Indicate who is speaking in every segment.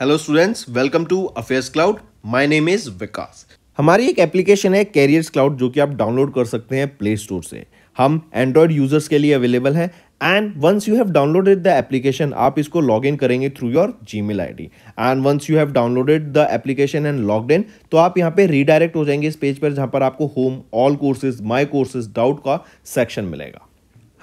Speaker 1: Hello students welcome to Affairs Cloud my name is Vikas हमारी एक application है carriers cloud जो कि आप डाउनलोड कर सकते हैं प्ले स्टोर से हम एंड्रॉयड यूजर्स के लिए अवेलेबल है and once you have downloaded the application आप इसको लॉग इन करेंगे through your Gmail ID and once you have downloaded the application and log in तो आप यहाँ पे रीडायरेक्ट हो जाएंगे इस पेज पर जहाँ पर आपको home all courses my courses doubt का सेक्शन मिलेगा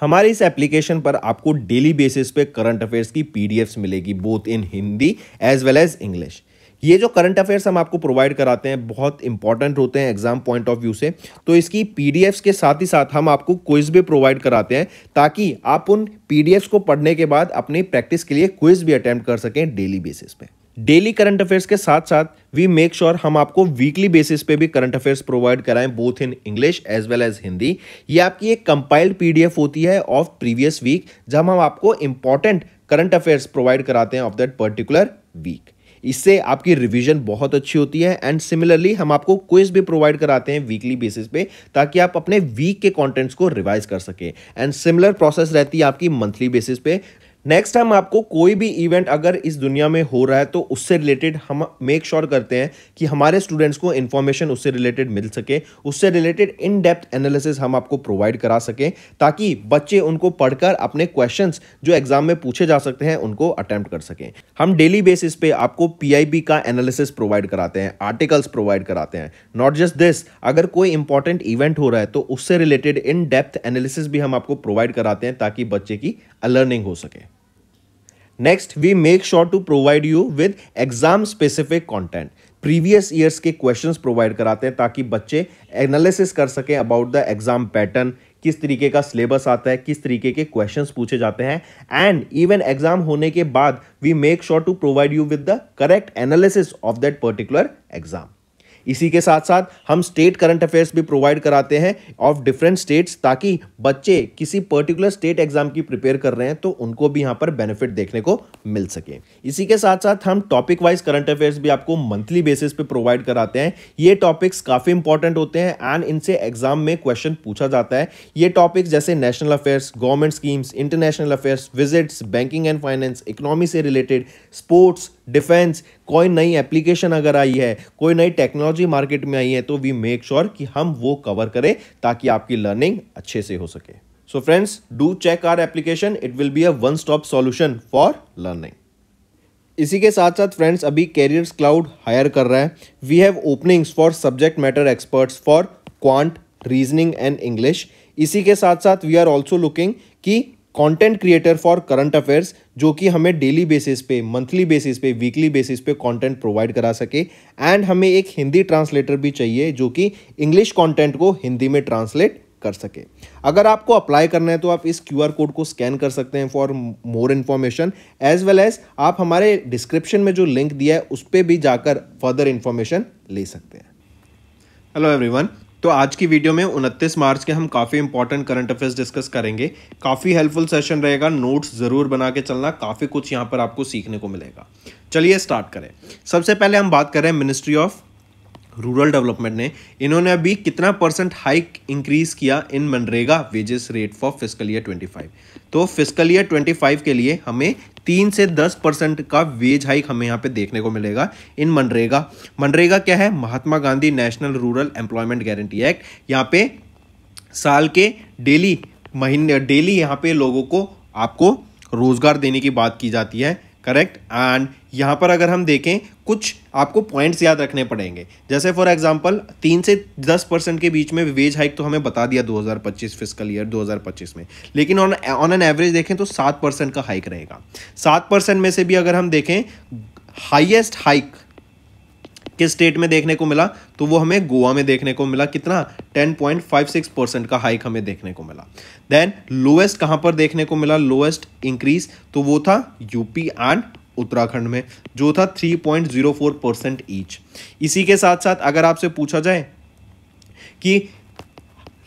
Speaker 1: हमारे इस एप्लीकेशन पर आपको डेली बेसिस पे करंट अफेयर्स की पीडीएफ्स मिलेगी both in Hindi as well as English ये जो करंट अफेयर्स हम आपको प्रोवाइड कराते हैं बहुत इंपॉर्टेंट होते हैं एग्जाम पॉइंट ऑफ व्यू से तो इसकी पीडीएफ्स के साथ ही साथ हम आपको क्विज भी प्रोवाइड कराते हैं ताकि आप उन पीडीएफ्स को पढ़ने के बाद अपनी प्रैक्टिस के लिए क्विज भी अटैम्प्ट कर सकें डेली बेसिस पर डेली करंट अफेयर्स के साथ साथ वी मेक श्योर हम आपको वीकली बेसिस पे भी करंट अफेयर्स प्रोवाइड कराएं both in English as well as Hindi ये आपकी एक कंपाइल्ड पीडीएफ होती है ऑफ प्रीवियस वीक जब हम आपको इंपॉर्टेंट करंट अफेयर्स प्रोवाइड कराते हैं ऑफ दैट पर्टिकुलर वीक इससे आपकी रिवीजन बहुत अच्छी होती है एंड सिमिलरली हम आपको क्विज भी प्रोवाइड कराते हैं वीकली बेसिस पे ताकि आप अपने वीक के कंटेंट्स को रिवाइज कर सकें एंड सिमिलर प्रोसेस रहती है आपकी मंथली बेसिस पे नेक्स्ट हम आपको कोई भी इवेंट अगर इस दुनिया में हो रहा है तो उससे रिलेटेड हम मेक श्योर sure करते हैं कि हमारे स्टूडेंट्स को इन्फॉर्मेशन उससे रिलेटेड मिल सके उससे रिलेटेड इन डेप्थ एनालिसिस हम आपको प्रोवाइड करा सकें ताकि बच्चे उनको पढ़कर अपने क्वेश्चंस जो एग्जाम में पूछे जा सकते हैं उनको अटैम्प्ट कर सकें हम डेली बेसिस पे आपको पी का एनालिसिस प्रोवाइड कराते हैं आर्टिकल्स प्रोवाइड कराते हैं नॉट जस्ट दिस अगर कोई इंपॉर्टेंट इवेंट हो रहा है तो उससे रिलेटेड इन डेप्थ एनालिसिस भी हम आपको प्रोवाइड कराते हैं ताकि बच्चे की अलर्निंग हो सके next we make sure to provide you with exam specific content previous years के क्वेश्चंस प्रोवाइड कराते हैं ताकि बच्चे एनालिसिस कर सकें अबाउट द एग्जाम पैटर्न किस तरीके का सिलेबस आता है किस तरीके के क्वेश्चंस पूछे जाते हैं एंड इवन एग्जाम होने के बाद we make sure to provide you with the correct analysis of that particular exam इसी के साथ साथ हम स्टेट करंट अफेयर्स भी प्रोवाइड कराते हैं ऑफ डिफरेंट स्टेट्स ताकि बच्चे किसी पर्टिकुलर स्टेट एग्जाम की प्रिपेयर कर रहे हैं तो उनको भी यहाँ पर बेनिफिट देखने को मिल सके इसी के साथ साथ हम टॉपिक वाइज करंट अफेयर्स भी आपको मंथली बेसिस पे प्रोवाइड कराते हैं ये टॉपिक्स काफ़ी इंपॉर्टेंट होते हैं एंड इनसे एग्जाम में क्वेश्चन पूछा जाता है ये टॉपिक्स जैसे national affairs government schemes international affairs visits banking and finance economy से रिलेटेड स्पोर्ट्स डिफेंस कोई नई एप्लीकेशन अगर आई है कोई नई टेक्नोलॉजी मार्केट में आई है तो वी मेक श्योर कि हम वो कवर करें ताकि आपकी लर्निंग अच्छे से हो सके so friends do check our application it will be a one stop solution for learning इसी के साथ साथ फ्रेंड्स अभी कैरियर्स क्लाउड हायर कर रहा है we have openings for subject matter experts for quant reasoning and English इसी के साथ साथ वी आर ऑल्सो लुकिंग कि content creator for current affairs जो कि हमें डेली बेसिस पे मंथली बेसिस पे वीकली बेसिस पे कंटेंट प्रोवाइड करा सके एंड हमें एक हिंदी ट्रांसलेटर भी चाहिए जो कि इंग्लिश कंटेंट को हिंदी में ट्रांसलेट कर सके अगर आपको अप्लाई करना है तो आप इस क्यू कोड को स्कैन कर सकते हैं for more information as well as आप हमारे डिस्क्रिप्शन में जो लिंक दिया है उस पर भी जाकर फर्दर इन्फॉर्मेशन ले सकते हैं हेलो एवरीवन तो आज की वीडियो में 29 मार्च के हम काफ़ी इंपॉर्टेंट करंट अफेयर्स डिस्कस करेंगे काफ़ी हेल्पफुल सेशन रहेगा नोट्स ज़रूर बना के चलना काफ़ी कुछ यहाँ पर आपको सीखने को मिलेगा चलिए स्टार्ट करें सबसे पहले हम बात करें मिनिस्ट्री ऑफ रूरल डेवलपमेंट ने इन्होंने अभी कितना परसेंट हाइक इंक्रीज किया इन मनरेगा wages rate for physical year twenty तो फिजिकल ईयर 25 के लिए हमें तीन से दस परसेंट का वेज हाइक हमें यहाँ पे देखने को मिलेगा इन मनरेगा मनरेगा क्या है Mahatma Gandhi national rural employment guarantee act यहाँ पे साल के डेली महीने डेली यहाँ पे लोगों को आपको रोज़गार देने की बात की जाती है करेक्ट एंड यहाँ पर अगर हम देखें कुछ आपको पॉइंट्स याद रखने पड़ेंगे जैसे फॉर एग्जांपल तीन से दस परसेंट के बीच में वेज हाइक तो हमें बता दिया 2025 फिजिकल ईयर 2025 में लेकिन ऑन ऑन एन एवरेज देखें तो सात परसेंट का हाइक रहेगा सात परसेंट में से भी अगर हम देखें हाईएस्ट हाइक किस स्टेट में देखने को मिला तो वो हमें गोवा में देखने को मिला कितना 10.56 परसेंट का हाइक हमें देखने को मिला देन लोएस्ट कहां पर देखने को मिला लोएस्ट इंक्रीज तो वो था यूपी एंड उत्तराखंड में जो था 3.04 परसेंट ईच इसी के साथ साथ अगर आपसे पूछा जाए कि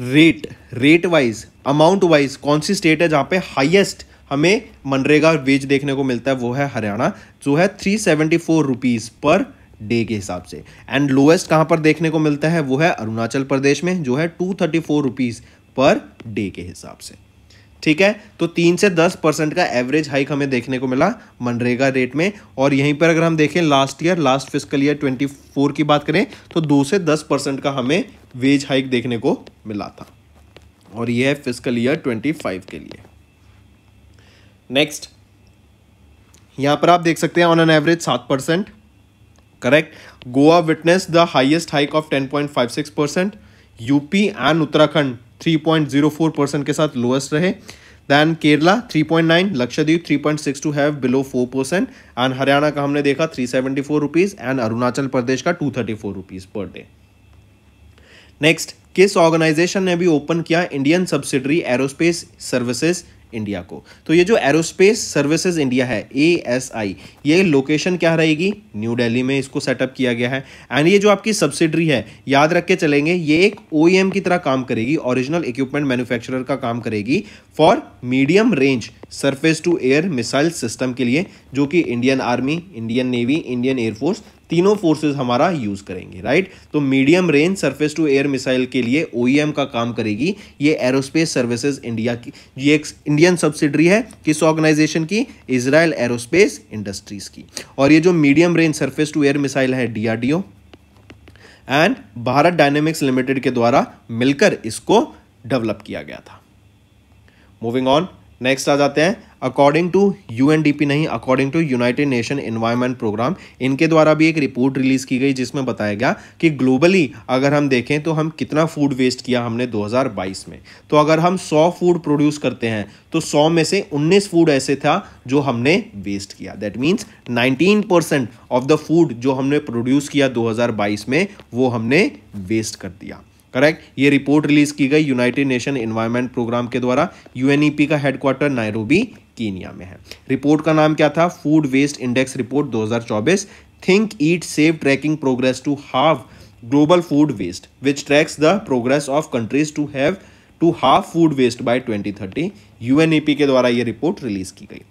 Speaker 1: rate rate wise amount wise कौन सी स्टेट है जहां पे हाइएस्ट हमें मनरेगा वेज देखने को मिलता है वो है हरियाणा जो है three seventy four rupees per day के हिसाब से एंड लोएस्ट कहाँ पर देखने को मिलता है वो है अरुणाचल प्रदेश में जो है two thirty four rupees per day के हिसाब से ठीक है तो तीन से दस परसेंट का एवरेज हाइक हमें देखने को मिला मनरेगा रेट में और यहीं पर अगर हम देखें last year last physical year twenty four की बात करें तो दो से दस परसेंट का हमें वेज हाइक देखने को मिला था और यह है फिजिकल ईयर ट्वेंटी फाइव के लिए नेक्स्ट यहां पर आप देख सकते हैं ऑन एन एवरेज सात percent correct Goa witness the highest hike of 10.56% up and uttarakhand 3.04% के साथ लोएस्ट रहे then Kerala 3.9 Lakshadweep 3.62 have below 4 percent and Haryana का हमने देखा 374 रुपीस एंड अरुणाचल प्रदेश का 234 रुपीज पर डे नेक्स्ट किस ऑर्गेनाइजेशन ने भी ओपन किया Indian subsidiary Aerospace Services India को तो ये जो एरोस्पेस सर्विसेज इंडिया है ए एस आई ये लोकेशन क्या रहेगी न्यू दिल्ली में इसको सेटअप किया गया है एंड ये जो आपकी सब्सिडरी है याद रख के चलेंगे ये एक ओ e की तरह काम करेगी ओरिजिनल इक्विपमेंट मैन्युफैक्चरर का काम करेगी for medium range surface to air missile system के लिए जो कि Indian army Indian navy Indian air force तीनों फोर्सेस हमारा यूज करेंगे राइट तो medium range surface to air missile के लिए ओईएम e का काम करेगी ये एरोस्पेस सर्विसेज इंडिया की ये एक इंडियन सब्सिडरी है किस ऑर्गेनाइजेशन की इसराइल एरोस्पेस इंडस्ट्रीज की और ये जो medium range surface to air missile है D and Bharat Dynamics Limited के द्वारा मिलकर इसको डेवलप किया गया था मूविंग ऑन नेक्स्ट आ जाते हैं अकॉर्डिंग टू यूएनडीपी नहीं according to United Nation environment Programme इनके द्वारा भी एक रिपोर्ट रिलीज की गई जिसमें बताया गया कि ग्लोबली अगर हम देखें तो हम कितना फूड वेस्ट किया हमने 2022 में तो अगर हम 100 फूड प्रोड्यूस करते हैं तो 100 में से 19 फूड ऐसे था जो हमने वेस्ट किया that means 19 percent of the food जो हमने प्रोड्यूस किया 2022 में वो हमने वेस्ट कर दिया करेक्ट ये रिपोर्ट रिलीज की गई यूनाइटेड नेशन एनवायरमेंट प्रोग्राम के द्वारा यूएनईपी का हेडक्वार्टर नायरोबी कीनिया में है रिपोर्ट का नाम क्या था food waste index report 2024 think eat save tracking progress to half global food waste which tracks the progress of countries to have to half food waste by 2030 UNEP के द्वारा यह report release की गई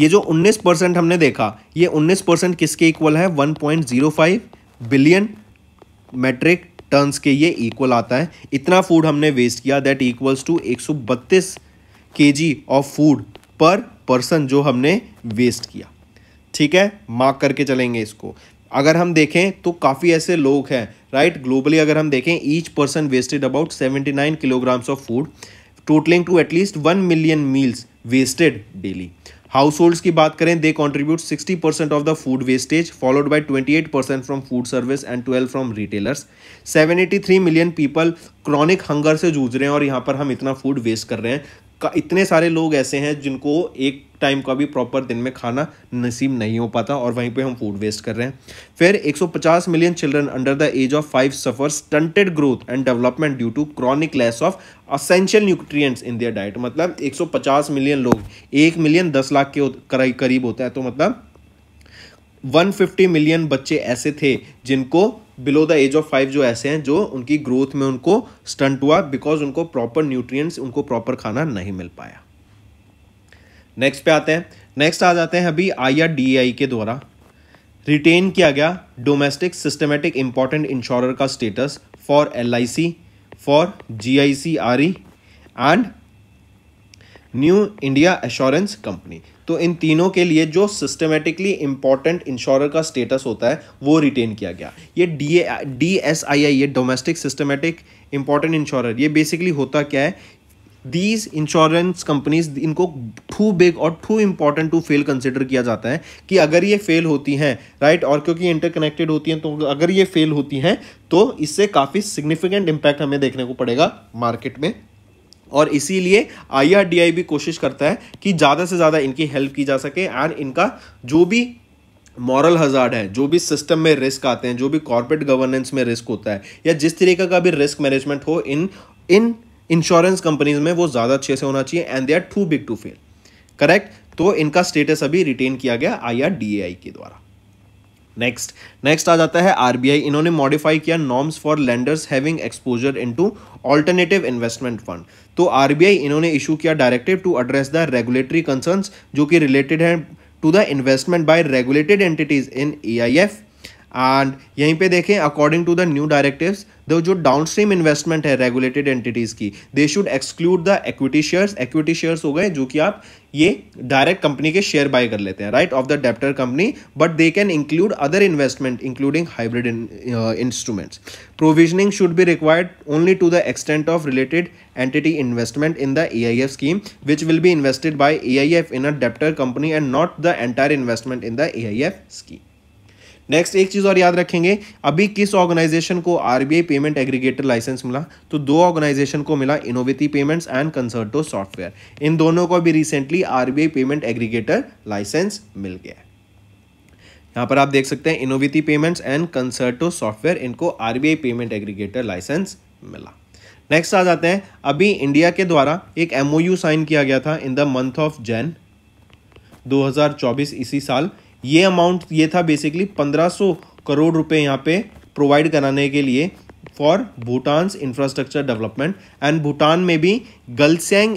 Speaker 1: ये जो 19 परसेंट हमने देखा ये 19 परसेंट किसके इक्वल है 1.05 बिलियन मेट्रिक टन्स के ये इक्वल आता है इतना फूड हमने वेस्ट किया दैट इक्वल्स टू एक के ऑफ फूड पर पर्सन जो हमने वेस्ट किया ठीक है मार्क करके चलेंगे इसको अगर हम देखें तो काफ़ी ऐसे लोग हैं राइट ग्लोबली अगर हम देखें each person wasted about 79 kilograms of food totalling to at least one million meals wasted daily households की बात करें they contribute 60 percent of the food wastage followed by 28 percent from food service and 12 from retailers 783 million people chronic hunger से जूझ रहे हैं और यहाँ पर हम इतना फूड वेस्ट कर रहे हैं का इतने सारे लोग ऐसे हैं जिनको एक टाइम का भी प्रॉपर दिन में खाना नसीब नहीं हो पाता और वहीं पे हम फूड वेस्ट कर रहे हैं फिर 150 million children under the age of five suffer stunted growth and development due to chronic lack of essential nutrients in their diet मतलब 150 मिलियन लोग एक मिलियन दस लाख के करीब होता है तो मतलब 150 मिलियन बच्चे ऐसे थे जिनको below the age of five जो ऐसे हैं जो उनकी ग्रोथ में उनको स्टंट हुआ बिकॉज उनको प्रॉपर न्यूट्रिएंट्स उनको प्रॉपर खाना नहीं मिल पाया नेक्स्ट पे आते हैं नेक्स्ट आ जाते हैं अभी आई के द्वारा रिटेन किया गया डोमेस्टिक सिस्टमेटिक इंपॉर्टेंट इंश्योरर का status for L for G I C R E and New India assurance Company तो इन तीनों के लिए जो सिस्टमेटिकली इंपॉर्टेंट इंश्योर का स्टेटस होता है वो रिटेन किया गया ये D A D S I I ये डोमेस्टिक सिस्टमेटिक इंपॉर्टेंट इंश्योर ये बेसिकली होता क्या है दीज इंश्योरेंस कंपनीज इनको टू बिग और too important to fail consider किया जाता है कि अगर ये फेल होती हैं राइट और क्योंकि इंटरकनेक्टेड होती हैं तो अगर ये फेल होती हैं तो इससे काफ़ी सिग्निफिकेंट इम्पैक्ट हमें देखने को पड़ेगा मार्केट में और इसीलिए आई भी कोशिश करता है कि ज़्यादा से ज़्यादा इनकी हेल्प की जा सके एंड इनका जो भी मॉरल हजार्ड है जो भी सिस्टम में रिस्क आते हैं जो भी कॉर्पोरेट गवर्नेंस में रिस्क होता है या जिस तरीके का भी रिस्क मैनेजमेंट हो इन इन इंश्योरेंस कंपनीज में वो ज़्यादा अच्छे से होना चाहिए and they are too big to fail correct तो इनका स्टेटस अभी रिटेन किया गया आई के द्वारा नेक्स्ट नेक्स्ट आ जाता है आरबीआई इन्होंने मॉडिफाई किया norms for lenders having exposure into alternative investment fund तो आरबीआई इन्होंने इशू किया directive to address the regulatory concern जो कि रिलेटेड हैं to the investment by regulated entities in E and यहीं पे देखें according to the new directives दो जो डाउन स्ट्रीम इन्वेस्टमेंट है रेगुलेटेड एंटिटीज़ की they should exclude the equity shares equity shares हो गए जो कि आप ये डायरेक्ट कंपनी के शेयर बाय कर लेते हैं right of the debtor company but they can include other investment including hybrid instruments provisioning should be required only to the extent of related entity investment in the A scheme which will be invested by AIF in a debtor company and not the entire investment in the F scheme next एक चीज़ और याद रखेंगे अभी किस organisation को RBI payment aggregator licence मिला तो दो ऑर्गेनाइजेशन को मिला Innovative Payments and Concerto Software इन दोनों को भी recently RBI payment aggregator licence मिल गया है यहाँ पर आप देख सकते हैं Innovative Payments and Concerto Software इनको आरबीआई पेमेंट एग्रीगेटर लाइसेंस मिला नेक्स्ट आ जाते हैं अभी इंडिया के द्वारा एक एमओयू साइन किया गया था in the month of Jan 2024 इसी साल ये अमाउंट ये था बेसिकली 1500 करोड़ रुपए यहाँ पे प्रोवाइड कराने के लिए for Bhutan's infrastructure development and Bhutan में भी गलसेंग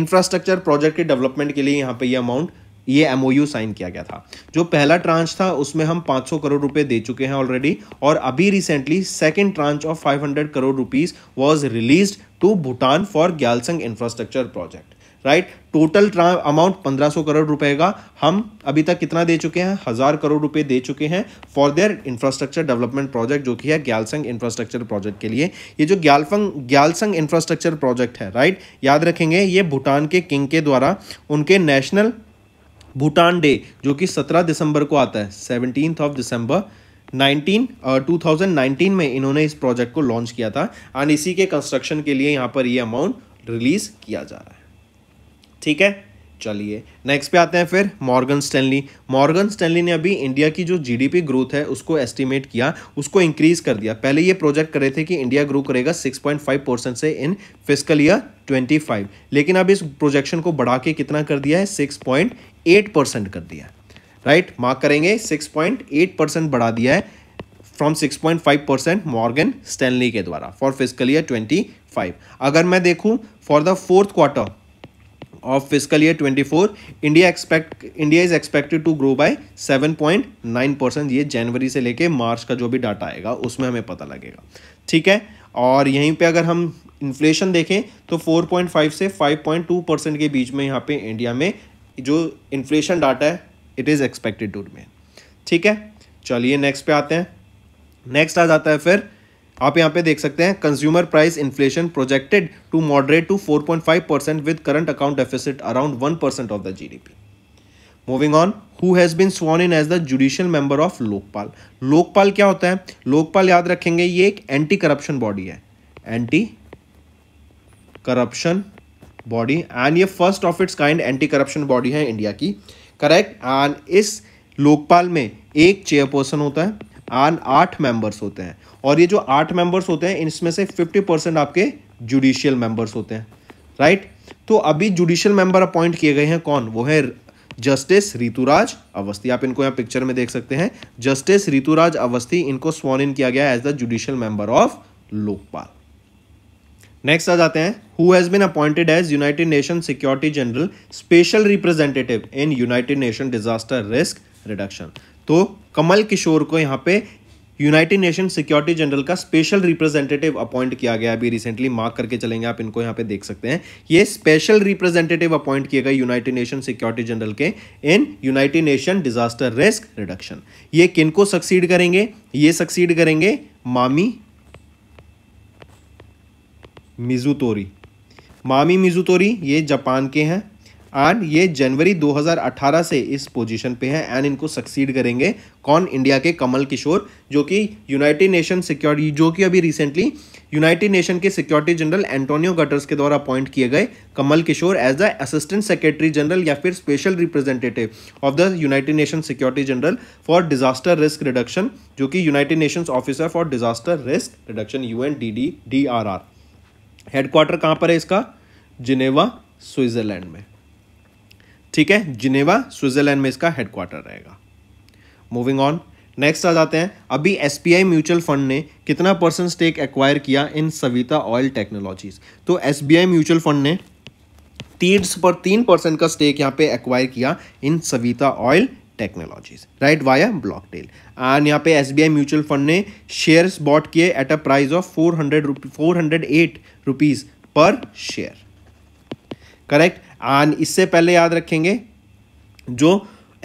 Speaker 1: इंफ्रास्ट्रक्चर प्रोजेक्ट के डेवलपमेंट के लिए यहाँ पे ये अमाउंट ये एम साइन किया गया था जो पहला ट्रांच था उसमें हम 500 करोड़ रुपए दे चुके हैं ऑलरेडी और अभी recently second tranche of 500 crore rupees was released to Bhutan for Gyalsung infrastructure project right total amount 1500 crore रुपए का हम अभी तक कितना दे चुके हैं हज़ार करोड़ रुपए दे चुके हैं for their infrastructure development project जो कि है ग्यालसंग इंफ्रास्ट्रक्चर प्रोजेक्ट के लिए ये जो ग्यालफंग ग्यालसंग इंफ्रास्ट्रक्चर प्रोजेक्ट है राइट याद रखेंगे ये भूटान के किंग के द्वारा उनके नेशनल भूटान डे जो कि सत्रह दिसंबर को आता है सेवनटीन ऑफ दिसंबर 19 uh, 2019 में इन्होंने इस प्रोजेक्ट को लॉन्च किया था एंड इसी के कंस्ट्रक्शन के लिए यहाँ पर ये अमाउंट रिलीज़ किया जा रहा है ठीक है चलिए नेक्स्ट पे आते हैं फिर मॉर्गन स्टैनली मॉर्गन स्टैनली ने अभी इंडिया की जो जीडीपी ग्रोथ है उसको एस्टिमेट किया उसको इंक्रीज कर दिया पहले ये प्रोजेक्ट कर रहे थे कि इंडिया ग्रो करेगा 6.5 परसेंट से इन फिस्कल ईयर 25 लेकिन अब इस प्रोजेक्शन को बढ़ा के कितना कर दिया है 6.8 परसेंट कर दिया राइट right? मार्क करेंगे सिक्स परसेंट बढ़ा दिया है from six percent Morgan Stanley के द्वारा फॉर फिजिकल ईयर ट्वेंटी अगर मैं देखूँ for the fourth quarter fiscal year twenty 24 India expect India is expected to grow by 7.9 percent ये जनवरी से लेके मार्च का जो भी डाटा आएगा उसमें हमें पता लगेगा ठीक है और यहीं पे अगर हम इन्फ्लेशन देखें तो 4.5 से 5.2 परसेंट के बीच में यहाँ पे इंडिया में जो इन्फ्लेशन डाटा है it is expected to remain ठीक है चलिए नेक्स्ट पे आते हैं नेक्स्ट आ जाता है फिर आप यहाँ पे देख सकते हैं consumer price inflation projected to moderate to 4.5 percent with current account deficit around 1 percent of the GDP moving on who has been sworn in as the judicial member of Lokpal Lokpal क्या होता है लोकपाल याद रखेंगे ये एक एंटी करप्शन बॉडी है anti corruption body and ये first of its kind anti corruption body है इंडिया की करेक्ट एंड इस लोकपाल में एक चेयरपर्सन होता है आन आठ मेंबर्स होते हैं और ये जो आठ मेंबर्स होते हैं इनमें से फिफ्टी परसेंट आपके जुडिशियल मेंबर्स होते हैं राइट तो अभी जुडिशियल मेंबर अपॉइंट किए गए हैं कौन वो है जस्टिस ऋतुराज अवस्थी आप इनको यहाँ पिक्चर में देख सकते हैं जस्टिस ऋतुराज अवस्थी इनको स्वॉन इन किया गया as the judicial member of Lokpal next आ जाते हैं who has been appointed as United Nation security general special representative in United Nation disaster risk reduction तो कमल किशोर को यहाँ पे यूनाइटेड नेशन सिक्योरिटी जनरल का स्पेशल रिप्रेजेंटेटिव अपॉइंट किया गया अभी रिसेंटली मार्क करके चलेंगे आप इनको यहाँ पे देख सकते हैं ये स्पेशल रिप्रेजेंटेटिव अपॉइंट किए गए यूनाइटेड नेशन सिक्योरिटी जनरल के in United Nation disaster risk reduction ये किन को सक्सीड करेंगे ये सक्सीड करेंगे मामी मिजुतोरी मामी मिजुतोरी ये जापान के हैं एंड ये जनवरी 2018 से इस पोजीशन पे है एंड इनको सक्सीड करेंगे कौन इंडिया के कमल किशोर जो कि यूनाइटेड नेशन सिक्योरिटी जो कि अभी रिसेंटली यूनाइटेड नेशन के सिक्योरिटी जनरल एंटोनियो गटर्स के द्वारा अपॉइंट किए गए Kamal Kishore as the assistant secretary general या फिर special representative of the United Nation security general for disaster risk reduction जो कि United Nations officer for disaster risk reduction U N D D D R R headquarter कहाँ पर है इसका Geneva Switzerland में ठीक है जिनेवा स्विट्जरलैंड में इसका हेडक्वार्टर रहेगा मूविंग ऑन नेक्स्ट आ जाते हैं अभी एस म्यूचुअल फंड ने कितना परसेंट स्टेक एक्वायर किया इन सविता ऑयल टेक्नोलॉजीज तो एस म्यूचुअल फंड ने तीस पर तीन परसेंट का स्टेक यहाँ पे एक्वायर किया in Savita oil Technologies right via block deal and यहाँ पे एस म्यूचुअल फंड ने शेयर्स बॉट किए at a price of four hundred rupee four hundred eight rupees per share correct and इससे पहले याद रखेंगे जो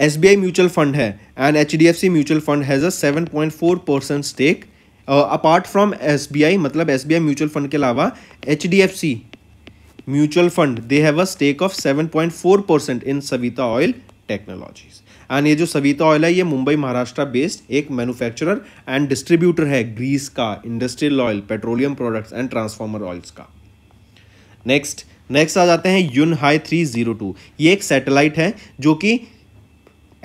Speaker 1: S B I mutual fund है and H D F C mutual fund has a seven point four percent stake apart from S B I मतलब S B I mutual fund के अलावा H D F C mutual fund they have a stake of seven point four percent in Savita oil Technologies and ये जो Savita Oil है ये Mumbai Maharashtra based एक manufacturer and distributor है grease का industrial oil petroleum products and transformer oils का next next आ जाते हैं यून हाई थ्री जीरो टू ये एक सैटेलाइट है जो कि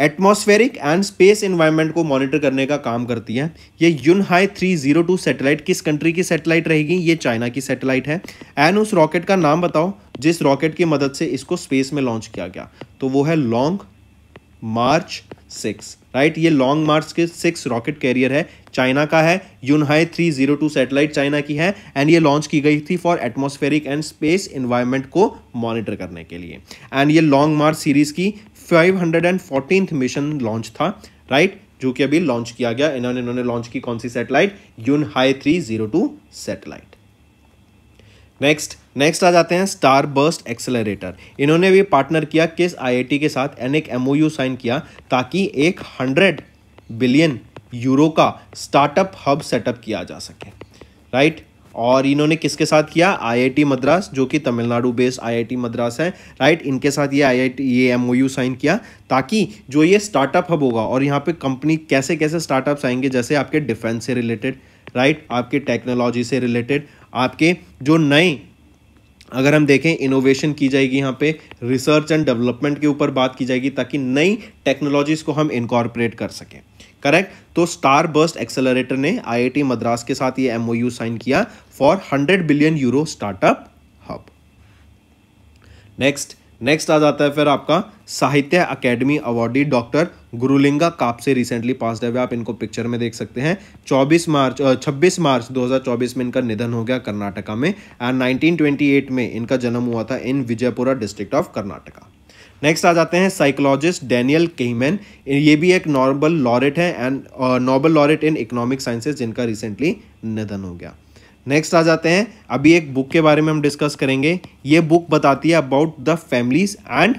Speaker 1: एटमॉस्फेरिक एंड स्पेस इन्वायरमेंट को मॉनिटर करने का काम करती है ये Yunhai three zero two satellite किस कंट्री की सेटेलाइट रहेगी ये चाइना की सेटेलाइट है एंड उस रॉकेट का नाम बताओ जिस रॉकेट की मदद से इसको स्पेस में लॉन्च किया गया तो वो है लॉन्ग मार्च सिक्स राइट ये लॉन्ग मार्च के सिक्स रॉकेट कैरियर है चाइना का है Yunhai three zero two satellite China की है एंड ये लॉन्च की गई थी for atmospheric and space environment को मॉनिटर करने के लिए एंड ये लॉन्ग मार्च सीरीज की five hundred and fourteen mission launch था राइट right? जो कि अभी लॉन्च किया गया इन्होंने इन्होंने लॉन्च की कौन सी satellite Yunhai three zero two satellite next next आ जाते हैं स्टार बर्स्ट एक्सेलरेटर इन्होंने भी पार्टनर किया किस आईआईटी के साथ एन एक एम साइन किया ताकि एक हंड्रेड बिलियन यूरो का स्टार्टअप हब सेटअप किया जा सके राइट right? और इन्होंने किसके साथ किया आईआईटी मद्रास जो कि तमिलनाडु बेस्ड आईआईटी मद्रास है राइट इनके साथ ये आईआईटी ये एमओयू साइन किया ताकि जो ये स्टार्टअप हब होगा और यहाँ पे कंपनी कैसे कैसे स्टार्टअप्स आएंगे जैसे आपके डिफेंस से रिलेटेड राइट आपके टेक्नोलॉजी से रिलेटेड आपके जो नए अगर हम देखें इनोवेशन की जाएगी यहाँ पे रिसर्च एंड डेवलपमेंट के ऊपर बात की जाएगी ताकि नई टेक्नोलॉजीज को हम इनकॉर्पोरेट कर सकें करेक्ट तो स्टार बर्स्ट एक्सेलरेटर ने आईआईटी मद्रास के साथ ये एमओयू साइन किया for 100 billion euro startup hub next next आ जाता है फिर आपका Sahitya academy awardee doctor Gurulinga Kapse recently pass away आप इनको पिक्चर में देख सकते हैं 24 मार्च 26 मार्च 2024 में इनका निधन हो गया कर्नाटका में एंड 1928 में इनका जन्म हुआ था in Vijayapura district of Karnataka next आ जाते हैं साइकोलॉजिस्ट डैनियल केमेन ये भी एक नॉर्बल लॉरेट है and Nobel laureate in economic sciences जिनका रिसेंटली निधन हो गया नेक्स्ट आ जाते हैं अभी एक बुक के बारे में हम डिस्कस करेंगे ये बुक बताती है about the families and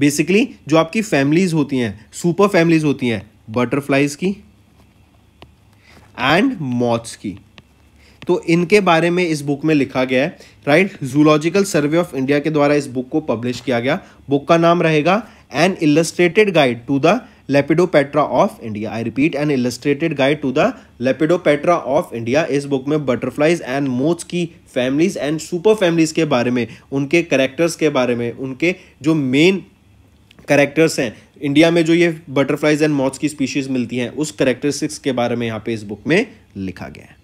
Speaker 1: basically जो आपकी फैमिलीज होती हैं सुपर फैमिलीज होती हैं बटरफ्लाइज की एंड मॉथ्स की तो इनके बारे में इस बुक में लिखा गया है right zoological survey of India के द्वारा इस बुक को पब्लिश किया गया बुक का नाम रहेगा an illustrated guide to the lepidoptera of India I repeat an illustrated guide to the lepidoptera of India इस बुक में बटरफ्लाइज एंड मोथ्स की फैमिलीज एंड सुपर फैमिलीज के बारे में उनके करेक्टर्स के बारे में उनके जो मेन करेक्टर्स हैं इंडिया में जो ये बटरफ्लाइज एंड मॉथ्स की स्पीशीज़ मिलती हैं उस करेक्टरिस्टिक्स के बारे में यहाँ पे इस बुक में लिखा गया है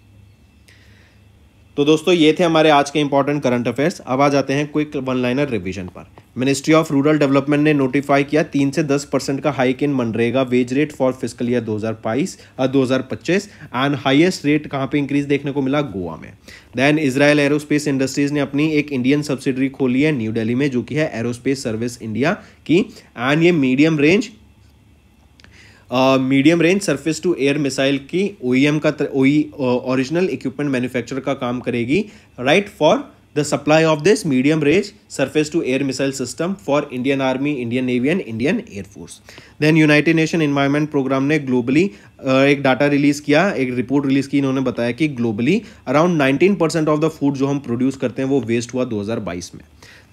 Speaker 1: तो दोस्तों ये थे हमारे आज के इंपॉर्टेंट करंट अफेयर्स अब आ जाते हैं क्विक वन लाइनर रिविजन पर मिनिस्ट्री ऑफ रूरल डेवलपमेंट ने नोटिफाई किया तीन से दस परसेंट का हाइक इन मनरेगा wage rate for physical year दो हज़ार बाईस दो हज़ार पच्चीस एंड हाइएस्ट रेट कहाँ पे इंक्रीज देखने को मिला गोवा में देन इसराइल एरोस्पेस इंडस्ट्रीज ने अपनी एक इंडियन सब्सिडरी खोली है न्यू डेली में जो कि है एरोस्पेस सर्विस इंडिया की एंड ये medium range medium range surface to air missile की ओ e का ओ ओरिजिनल इक्विपमेंट मैन्युफैक्चर का काम करेगी right for the supply of this medium range surface to air missile system for Indian army Indian navy and Indian air force then United Nation environment programme ने globally एक data release किया एक report release की इन्होंने बताया कि globally around 19 percent of the food जो हम प्रोड्यूस करते हैं वो वेस्ट हुआ 2022 में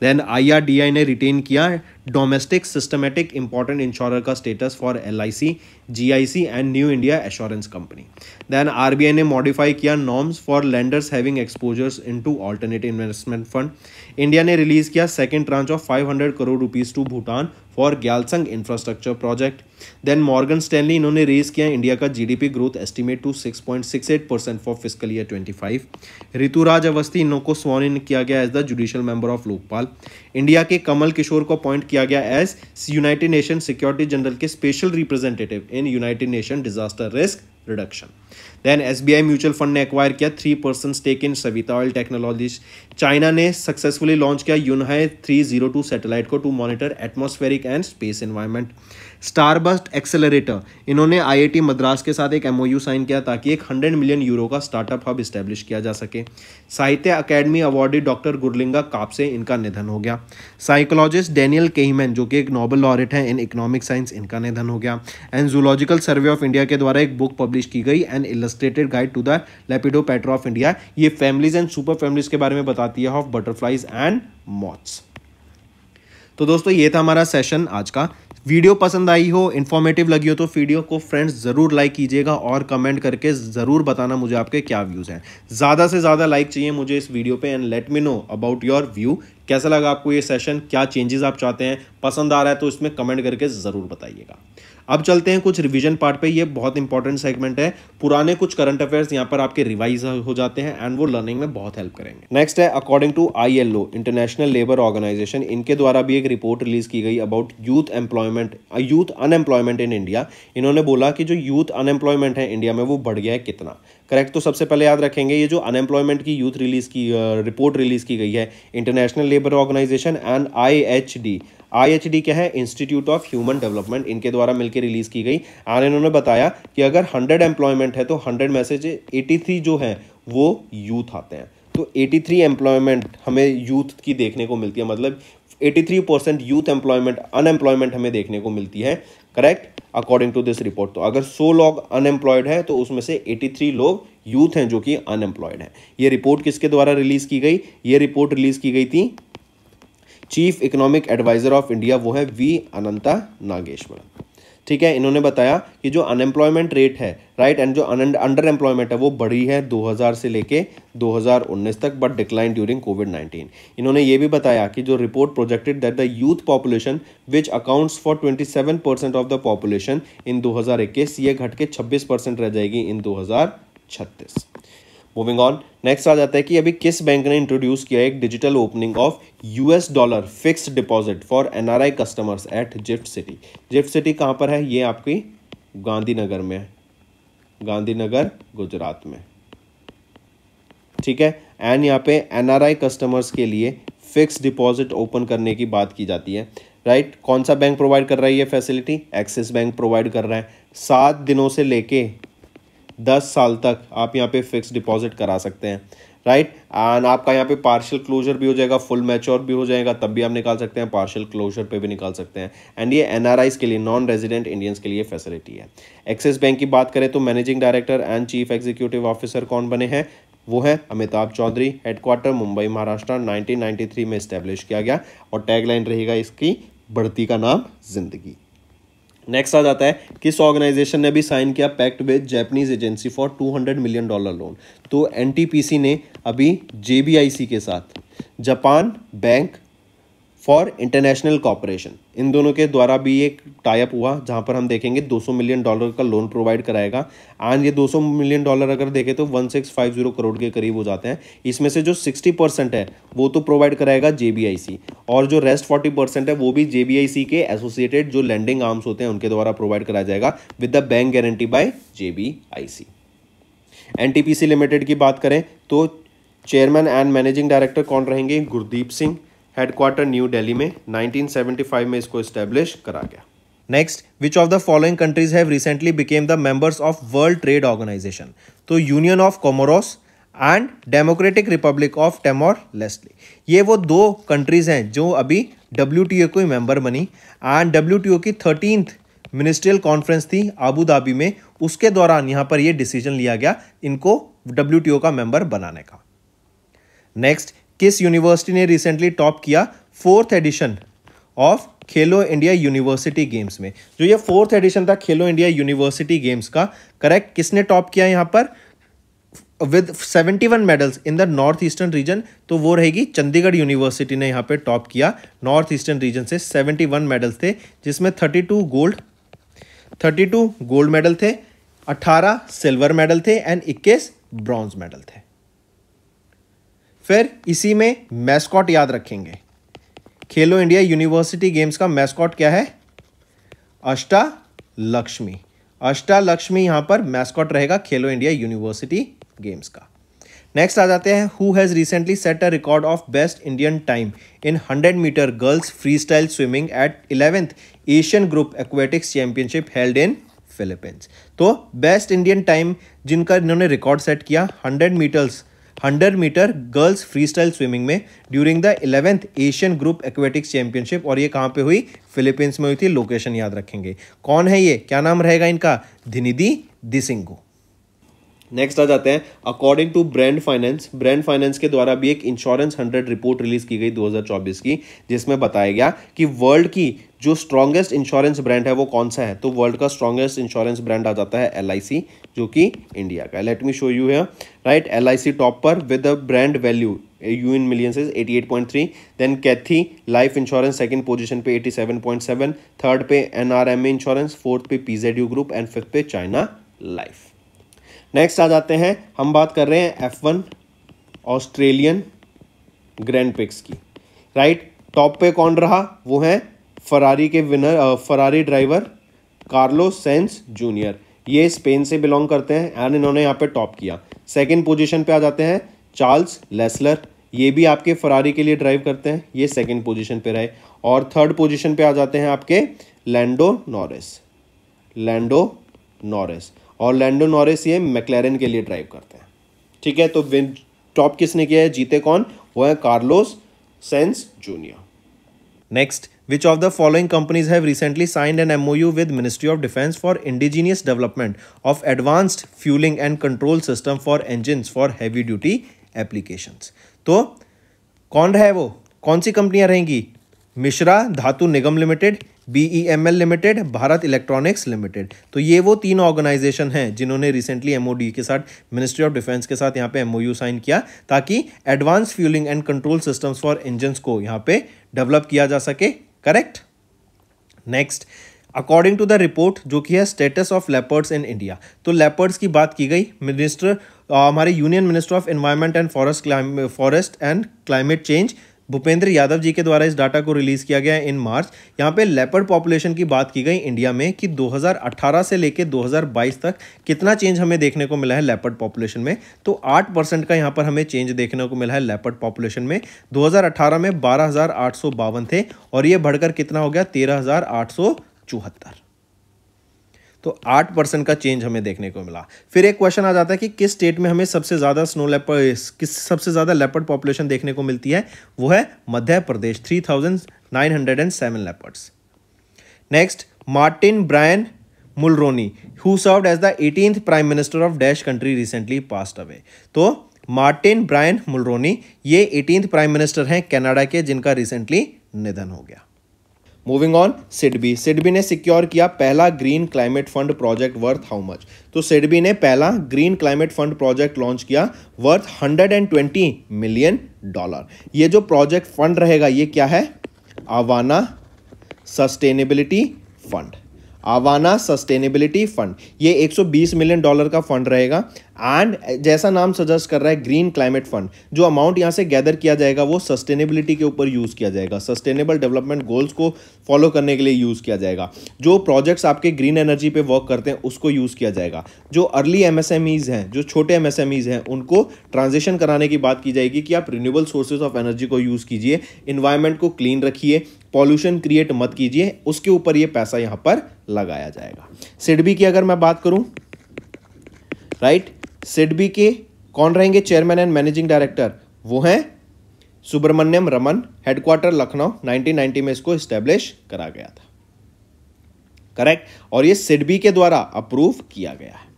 Speaker 1: देन आई ने रिटेन किया डोमेस्टिक सिस्टमेटिक इंपॉर्टेंट इंश्योर का status for L I C G I C and New India assurance company then R B I ने मॉडिफाई किया norms for lenders having exposures in to alternative investment fund India ने release किया second tranche of five hundred crore rupees to Bhutan for Gyalsung infrastructure project then Morgan Stanley इन्होंने raise किया India का GDP growth estimate to 6.68 percent for fiscal year 25 Rituraj Awasthi इन्हों को sworn in किया गया as the judicial member of Lokpal India के कमल किशोर को appoint किया गया as United Nation security general के special representative in United Nation disaster risk reduction then S B I mutual fund ने एक्वायर किया three percent stake in Savita oil technologies China ने successfully launch किया Yunhai three zero two satellite को to monitor atmospheric and space environment Starburst accelerator इन्होंने IIT Madras के साथ एक MOU sign किया ताकि एक हंड्रेड मिलियन यूरो का स्टार्टअप हब स्टैब्लिश किया जा सके साहित्य अकेडमी अवार्डी डॉक्टर गुरलिंगा से इनका निधन हो गया साइकोलॉजिस्ट डेनियल केहमैन जो कि एक नोबल लॉरेट हैं इन इकोनॉमिक साइंस इनका निधन हो गया and zoological survey of India के द्वारा एक बुक पब्लिश की गई and illustrated guide to the lepidoptera of India ये फैमिलीज एंड सुपर फैमिलीज के बारे में बताती है ऑफ बटरफ्लाइज एंड मॉथ्स तो दोस्तों ये था हमारा सेशन आज का वीडियो पसंद आई हो इन्फॉर्मेटिव लगी हो तो वीडियो को फ्रेंड्स ज़रूर लाइक कीजिएगा और कमेंट करके ज़रूर बताना मुझे आपके क्या व्यूज़ हैं ज़्यादा से ज़्यादा लाइक चाहिए मुझे इस वीडियो पे and let me know about your view कैसा लगा आपको ये सेशन क्या चेंजेस आप चाहते हैं पसंद आ रहा है तो इसमें कमेंट करके ज़रूर बताइएगा अब चलते हैं कुछ रिवीजन पार्ट पे ये बहुत इंपॉर्टेंट सेगमेंट है पुराने कुछ करंट अफेयर्स यहाँ पर आपके रिवाइज हो जाते हैं एंड वो लर्निंग में बहुत हेल्प करेंगे नेक्स्ट है according to I international labour organisation इनके द्वारा भी एक रिपोर्ट रिलीज की गई about youth employment youth unemployment in India इन्होंने बोला कि जो यूथ अनएम्प्लॉयमेंट है इंडिया में वो बढ़ गया है कितना करेक्ट तो सबसे पहले याद रखेंगे ये जो अनएम्प्लॉयमेंट की यूथ रिलीज की रिपोर्ट रिलीज की गई है international labour organisation and I I क्या है इंस्टीट्यूट ऑफ ह्यूमन डेवलपमेंट इनके द्वारा मिलकर रिलीज की गई और इन्होंने बताया कि अगर हंड्रेड एम्प्लॉयमेंट है तो हंड्रेड मैसेज से एटी जो है वो यूथ आते हैं तो 83 थ्री एम्प्लॉयमेंट हमें यूथ की देखने को मिलती है मतलब 83 परसेंट यूथ एम्प्लॉयमेंट अनएम्प्लॉयमेंट हमें देखने को मिलती है correct according to this report तो अगर 100 लोग अनएम्प्लॉयड है तो उसमें से 83 लोग यूथ हैं जो कि अनएम्प्लॉयड हैं ये रिपोर्ट किसके द्वारा रिलीज़ की गई ये रिपोर्ट रिलीज़ की गई थी chief economic adviser of India वो है वी अनंता नागेश्वर ठीक है इन्होंने बताया कि जो अनएम्प्लॉयमेंट रेट है राइट एंड जो अंडर एम्प्लॉयमेंट है वो बढ़ी है 2000 से लेके 2019 तक बट डिक्लाइन ड्यूरिंग कोविड 19 इन्होंने ये भी बताया कि जो report projected that the youth population which accounts for 27 percent of the population in 2021 ये घट के छब्बीस परसेंट रह जाएगी इन दो मूविंग ऑन नेक्स्ट आ जाता है कि अभी किस बैंक ने इंट्रोड्यूस किया एक digital opening of US dollar fix deposit for NRI customers at GIFT City GIFT City कहाँ पर है ये आपकी गांधीनगर में है गांधीनगर गुजरात में ठीक है एंड यहाँ पे एनआरआई कस्टमर्स के लिए फिक्स डिपॉजिट ओपन करने की बात की जाती है राइट right? कौन सा बैंक प्रोवाइड कर रहा है ये फैसिलिटी एक्सिस बैंक प्रोवाइड कर रहा है सात दिनों से लेके दस साल तक आप यहाँ पे फिक्स डिपॉजिट करा सकते हैं राइट एंड आपका यहाँ पे पार्शियल क्लोजर भी हो जाएगा फुल मैच्योर भी हो जाएगा तब भी आप निकाल सकते हैं पार्शियल क्लोजर पे भी निकाल सकते हैं एंड ये एन के लिए नॉन रेजिडेंट इंडियंस के लिए फैसिलिटी है एक्सिस बैंक की बात करें तो managing director and chief executive officer कौन बने हैं वो है अमिताभ चौधरी हेडक्वार्टर मुंबई महाराष्ट्र 1993 में इस्टेब्लिश किया गया और टैगलाइन रहेगा इसकी बढ़ती का नाम जिंदगी नेक्स्ट आ जाता है किस ऑर्गेनाइजेशन तो ने अभी साइन किया pact with Japanese agency for 200 million dollar loan तो एनटीपीसी ने अभी जेबीआईसी के साथ Japan bank for international cooperation इन दोनों के द्वारा भी एक टाइप हुआ जहां पर हम देखेंगे 200 मिलियन डॉलर का लोन प्रोवाइड कराएगा एंड ये 200 मिलियन डॉलर अगर देखें तो 1650 करोड़ के करीब हो जाते हैं इसमें से जो 60 परसेंट है वो तो प्रोवाइड कराएगा जे और जो रेस्ट 40 परसेंट है वो भी जे के एसोसिएटेड जो लैंडिंग आर्म्स होते हैं उनके द्वारा प्रोवाइड कराया जाएगा with the bank guarantee by J NTPC limited की बात करें तो चेयरमैन एंड मैनेजिंग डायरेक्टर कौन रहेंगे गुरदीप सिंह हेडक्वार्टर न्यू दिल्ली में 1975 में इसको इस्टेब्लिश करा गया next which of the following countries have recently became the members of World Trade Organisation तो Union of Comoros and Democratic Republic of Timor Leste ये वो दो कंट्रीज़ हैं जो अभी डब्ल्यू टी ओ की मेम्बर बनी एंड डब्ल्यू टी ओ की थर्टीनथ मिनिस्ट्रियल कॉन्फ्रेंस थी आबू धाबी में उसके दौरान यहाँ पर यह डिसीजन लिया गया इनको डब्ल्यू टी ओ का मेंबर बनाने का नेक्स्ट किस यूनिवर्सिटी ने रिसेंटली टॉप किया fourth edition of Khelo India university games में जो ये फोर्थ एडिशन था खेलो इंडिया यूनिवर्सिटी गेम्स का करेक्ट किसने टॉप किया यहाँ पर with 71 medals in the north eastern region तो वो रहेगी चंडीगढ़ यूनिवर्सिटी ने यहाँ पे टॉप किया नॉर्थ ईस्टर्न रीजन से 71 मेडल्स थे जिसमें 32 गोल्ड 32 गोल्ड मेडल थे 18 सिल्वर मेडल थे एंड 21 ब्रॉन्ज मेडल थे फिर इसी में मैस्कॉट याद रखेंगे खेलो इंडिया यूनिवर्सिटी गेम्स का मैस्कॉट क्या है अष्टा लक्ष्मी अष्टा लक्ष्मी यहां पर मैस्कॉट रहेगा खेलो इंडिया यूनिवर्सिटी गेम्स का नेक्स्ट आ जाते हैं who has recently set a record of best Indian time in 100 metre girls free style swimming at eleventh Asian group aquatics championship held in Philippines तो बेस्ट इंडियन टाइम जिनका इन्होंने record set किया 100 metres hundred metre girls free style swimming में during the eleventh Asian group aquatics championship और ये कहाँ पे हुई फिलीपींस में हुई थी लोकेशन याद रखेंगे कौन है ये क्या नाम रहेगा इनका धिनिधि दिसिंगो नेक्स्ट आ जाते हैं according to Brand Finance Brand Finance के द्वारा भी एक इंश्योरेंस हंड्रेड रिपोर्ट रिलीज की गई 2024 की जिसमें बताया गया कि वर्ल्ड की जो स्ट्रॉन्गेस्ट इंश्योरेंस ब्रांड है वो कौन सा है तो वर्ल्ड का स्ट्रॉन्गेस्ट इंश्योरेंस ब्रांड आ जाता है एल जो कि इंडिया का लेट मी शो यू है राइट एल टॉप पर with a brand value U in millions is three then Cathay life insurance second position पे सेवन थर्ड पे एनआरएमए इंश्योरेंस फोर्थ पे पीजेड ग्रुप एंड फिफ्थ पे China life next आ जाते हैं हम बात कर रहे हैं F one Australian grand prix की राइट टॉप पे कौन रहा वो है फरारी के winner Ferrari driver Carlo Sainz junior ये स्पेन से बिलोंग करते हैं एंड इन्होंने यहाँ पे टॉप किया सेकंड पोजीशन पे आ जाते हैं चार्ल्स लेसलर ये भी आपके फरारी के लिए ड्राइव करते हैं ये सेकंड पोजीशन पे रहे और थर्ड पोजीशन पे आ जाते हैं आपके लैंडो नॉरिस लैंडो नॉरिस और लैंडो नॉरिस ये मैकलैरन के लिए ड्राइव करते हैं ठीक है तो विन टॉप किसने किया है जीते कौन वो है Carlos Sainz junior next which of the following companies have recently signed an MOU with ministry of defence for indigenous development of advanced fuelling and control system for engine for heavy duty application तो कौन है वो कौन सी कंपनियां रहेंगी Mishra Dhatu Nigam limited BEML limited Bharat electronics limited तो ये वो तीन ऑर्गेनाइजेशन हैं जिन्होंने रिसेंटली एमओडी के साथ मिनिस्ट्री ऑफ डिफेंस के साथ यहाँ पे एमओयू साइन किया ताकि advance fuelling and control systems for engines को यहाँ पे डेवलप किया जा सके correct next according to the report जो कि है status of leopards in India तो लेपर्ड्स की बात की गई मिनिस्टर हमारे union minister of environment and forest forest and climate change Bhupender Yadav ji के द्वारा इस डाटा को रिलीज़ किया गया इन मार्च यहाँ पे लेपर्ड पॉपुलेशन की बात की गई इंडिया में कि 2018 से लेके 2022 तक कितना चेंज हमें देखने को मिला है लेपर्ड पॉपुलेशन में तो 8 परसेंट का यहाँ पर हमें चेंज देखने को मिला है लेपर्ड पॉपुलेशन में 2018 में बारह थे और ये बढ़कर कितना हो गया तेरह चौहत्तर तो आठ परसेंट का चेंज हमें देखने को मिला फिर एक क्वेश्चन आ जाता है कि किस स्टेट में हमें सबसे ज़्यादा स्नो लेपर किस सबसे ज़्यादा लेपर्ड पॉपुलेशन देखने को मिलती है वो है Madhya Pradesh three thousand nine hundred and seven leopards next Martin Brian Mulroney who serve as the eighteen prime minister of dash country recently passed away तो मार्टिन ब्रायन मुलरोनी ये एटीन प्राइम मिनिस्टर हैं Canada के जिनका recently निधन हो गया moving on SIDBI SIDBI ने secure किया पहला green climate fund project worth how much तो सिडबी ने पहला green climate fund project launch किया वर्थ 120 मिलियन डॉलर ये जो प्रोजेक्ट फंड रहेगा ये क्या है Avaana sustainability fund Avaana sustainability fund ये 120 मिलियन डॉलर का फंड रहेगा एंड जैसा नाम सजेस्ट कर रहा है ग्रीन क्लाइमेट फंड जो अमाउंट यहाँ से गैदर किया जाएगा वो सस्टेनेबिलिटी के ऊपर यूज़ किया जाएगा सस्टेनेबल डेवलपमेंट गोल्स को फॉलो करने के लिए यूज़ किया जाएगा जो प्रोजेक्ट्स आपके ग्रीन एनर्जी पे वर्क करते हैं उसको यूज़ किया जाएगा जो अर्ली एम हैं जो छोटे एम हैं उनको ट्रांजेक्शन कराने की बात की जाएगी कि आप रिन्यूबल सोर्सेज ऑफ एनर्जी को यूज़ कीजिए इन्वायरमेंट को क्लीन रखिए पॉल्यूशन क्रिएट मत कीजिए उसके ऊपर ये पैसा यहां पर लगाया जाएगा सिडबी की अगर मैं बात करूं राइट सिडबी के कौन रहेंगे चेयरमैन एंड मैनेजिंग डायरेक्टर वो हैं सुब्रमण्यम रमन हेडक्वार्टर लखनऊ 1990 में इसको स्टैब्लिश करा गया था करेक्ट और ये सिडबी के द्वारा अप्रूव किया गया है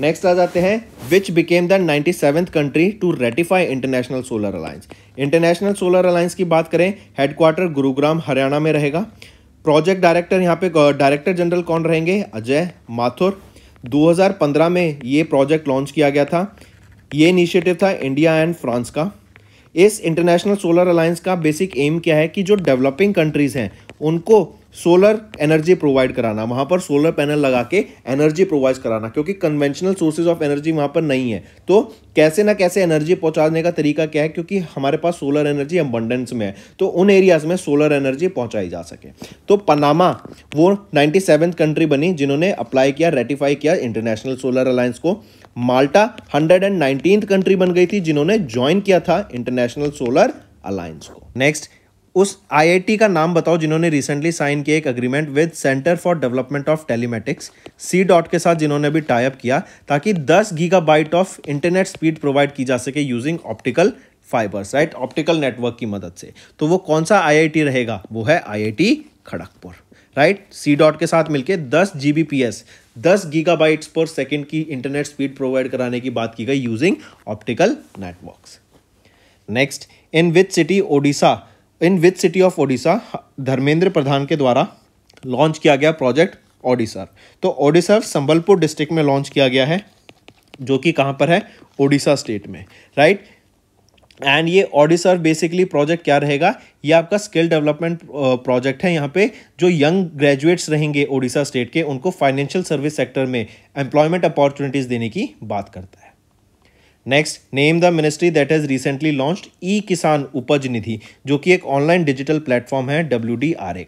Speaker 1: नेक्स्ट आ जाते हैं which became the ninety seven country to ratify international solar alliance international solar alliance की बात करें हेडक्वार्टर गुरुग्राम हरियाणा में रहेगा प्रोजेक्ट डायरेक्टर यहाँ पे डायरेक्टर जनरल कौन रहेंगे अजय माथुर 2015 में ये प्रोजेक्ट लॉन्च किया गया था ये इनिशिएटिव था इंडिया एंड फ्रांस का इस इंटरनेशनल सोलर अलायंस का बेसिक एम क्या है कि जो डेवलपिंग कंट्रीज़ हैं उनको सोलर एनर्जी प्रोवाइड कराना वहाँ पर सोलर पैनल लगा के एनर्जी प्रोवाइड कराना क्योंकि कन्वेंशनल सोर्सेज ऑफ एनर्जी वहाँ पर नहीं है तो कैसे ना कैसे एनर्जी पहुँचाने का तरीका क्या है क्योंकि हमारे पास सोलर एनर्जी अम्बंडेंस में है तो उन एरियाज में सोलर एनर्जी पहुँचाई जा सके तो पनामा वो नाइन्टी कंट्री बनी जिन्होंने अप्लाई किया रेटिफाई किया इंटरनेशनल सोलर अलायंस को माल्टा हंड्रेड एंड कंट्री बन गई थी जिन्होंने ज्वाइन किया था इंटरनेशनल सोलर अलायंस को नेक्स्ट उस आईआईटी का नाम बताओ जिन्होंने रिसेंटली साइन किया एक agreement with centre for development of telematics C dot के साथ जिन्होंने भी टाइप किया ताकि 10 gigabyte of internet speed provide की जा सके using optical fibres right optical network की मदद से तो वो कौन सा आई रहेगा वो है I Kharagpur right C dot के साथ मिलकर दस जी बी पी एस दस पर सेकेंड की इंटरनेट स्पीड प्रोवाइड कराने की बात की गई using optical network next in which city Odisha in with city of Odisha Dharmendra Pradhan के द्वारा लॉन्च किया गया प्रोजेक्ट ओडिशा तो ओडिशा संबलपुर डिस्ट्रिक्ट में लॉन्च किया गया है जो कि कहाँ पर है ओडिशा स्टेट में राइट एंड ये ऑडिसर बेसिकली प्रोजेक्ट क्या रहेगा ये आपका स्किल डेवलपमेंट प्रोजेक्ट है यहाँ पे जो यंग ग्रेजुएट्स रहेंगे ओडिशा स्टेट के उनको फाइनेंशियल सर्विस सेक्टर में एम्प्लॉयमेंट अपॉर्चुनिटीज़ देने की बात करता है next name the ministry that has recently launched e Kisan Upaj Nidhi जो कि एक ऑनलाइन डिजिटल प्लेटफॉर्म है डब्ल्यू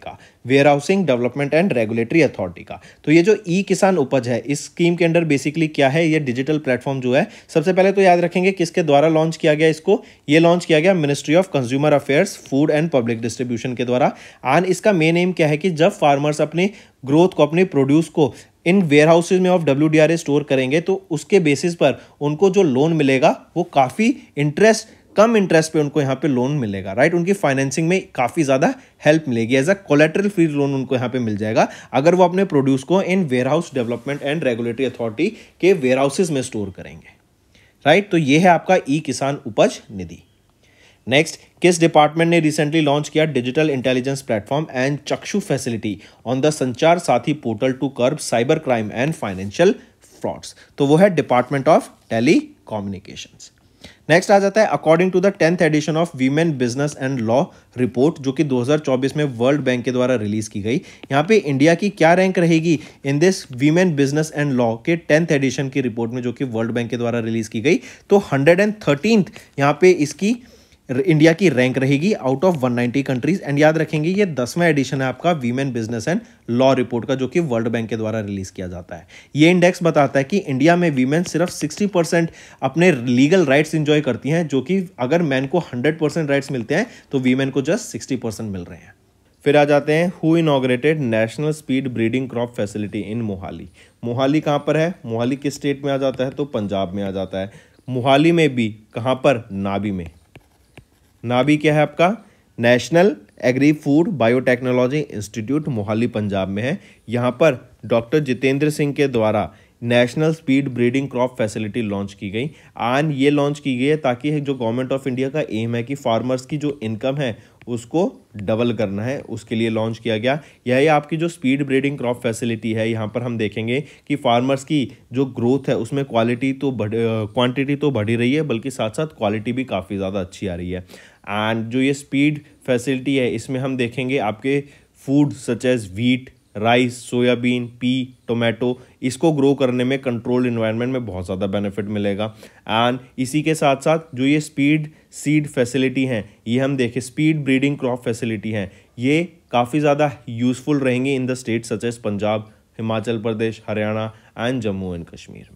Speaker 1: का warehousing development and regulatory authority का तो ये जो ई किसान उपज है इस स्कीम के अंडर बेसिकली क्या है ये डिजिटल प्लेटफॉर्म जो है सबसे पहले तो याद रखेंगे किसके द्वारा लॉन्च किया गया इसको ये लॉन्च किया गया ministry of consumer affairs food and public distribution के द्वारा एंड इसका मेन एम क्या है कि जब फार्मर्स अपनी ग्रोथ को अपने प्रोड्यूस को इन वेयर हाउसेज में आप डब्ल्यू स्टोर करेंगे तो उसके बेसिस पर उनको जो लोन मिलेगा वो काफ़ी इंटरेस्ट कम इंटरेस्ट पे उनको यहाँ पे लोन मिलेगा राइट उनकी फाइनेंसिंग में काफ़ी ज़्यादा हेल्प मिलेगी as a collateral free loan उनको यहाँ पे मिल जाएगा अगर वो अपने प्रोड्यूस को in warehouse development and regulatory authority के वेयर हाउसेज में स्टोर करेंगे राइट तो ये है आपका ई किसान उपज निधि नेक्स्ट किस डिपार्टमेंट ने रिसेंटली लॉन्च किया digital intelligence platform and Chakshu facility on the Sanchar Saathi portal to curb cyber crime and financial frauds तो वो है department of telecommunication next आ जाता है according to the tenth edition of women business and law report जो कि 2024 में world bank के द्वारा रिलीज की गई यहाँ पे इंडिया की क्या रैंक रहेगी in this women business and law के टेंथ एडिशन की रिपोर्ट में जो कि वर्ल्ड बैंक के द्वारा रिलीज की गई तो हंड्रेड एंड थर्टीन यहाँ पे इसकी इंडिया की रैंक रहेगी आउट ऑफ 190 कंट्रीज एंड याद रखेंगे ये दसवां एडिशन है आपका women business and law report का जो कि वर्ल्ड बैंक के द्वारा रिलीज किया जाता है ये इंडेक्स बताता है कि इंडिया में वीमेन सिर्फ 60 परसेंट अपने लीगल राइट्स इंजॉय करती हैं जो कि अगर मैन को 100 परसेंट राइट्स मिलते हैं तो वीमेन को जस्ट सिक्सटी परसेंट मिल रहे हैं फिर आ जाते हैं who inaugurated national speed breeding crop facility in Mohali Mohali कहाँ पर है मोहाली किस स्टेट में आ जाता है तो पंजाब में आ जाता है मोहाली में भी कहाँ पर नाबी में भी क्या है आपका national agri food biotechnology institute Mohali Punjab में है यहाँ पर डॉक्टर जितेंद्र सिंह के द्वारा national speed breeding crop facility launch की गई आन ये लॉन्च की गई है ताकि जो गवर्नमेंट ऑफ इंडिया का एम है कि फार्मर्स की जो इनकम है उसको डबल करना है उसके लिए लॉन्च किया गया यह आपकी जो स्पीड ब्रीडिंग क्रॉप फैसिलिटी है यहाँ पर हम देखेंगे कि फार्मर्स की जो ग्रोथ है उसमें क्वालिटी तो बढ़ क्वांटिटी तो बढ़ी रही है बल्कि साथ साथ क्वालिटी भी काफ़ी ज़्यादा अच्छी आ रही है एंड जो ये स्पीड फैसिलिटी है इसमें हम देखेंगे आपके food such as wheat rice soybean pea tomato इसको ग्रो करने में कंट्रोल इन्वायरमेंट में बहुत ज़्यादा बेनिफिट मिलेगा एंड इसी के साथ साथ जो ये स्पीड सीड फैसिलिटी हैं ये हम देखें स्पीड ब्रीडिंग क्रॉप फैसिलिटी हैं ये काफ़ी ज़्यादा यूज़फुल रहेंगी in the state such as Punjab Himachal Pradesh Haryana and Jammu and Kashmir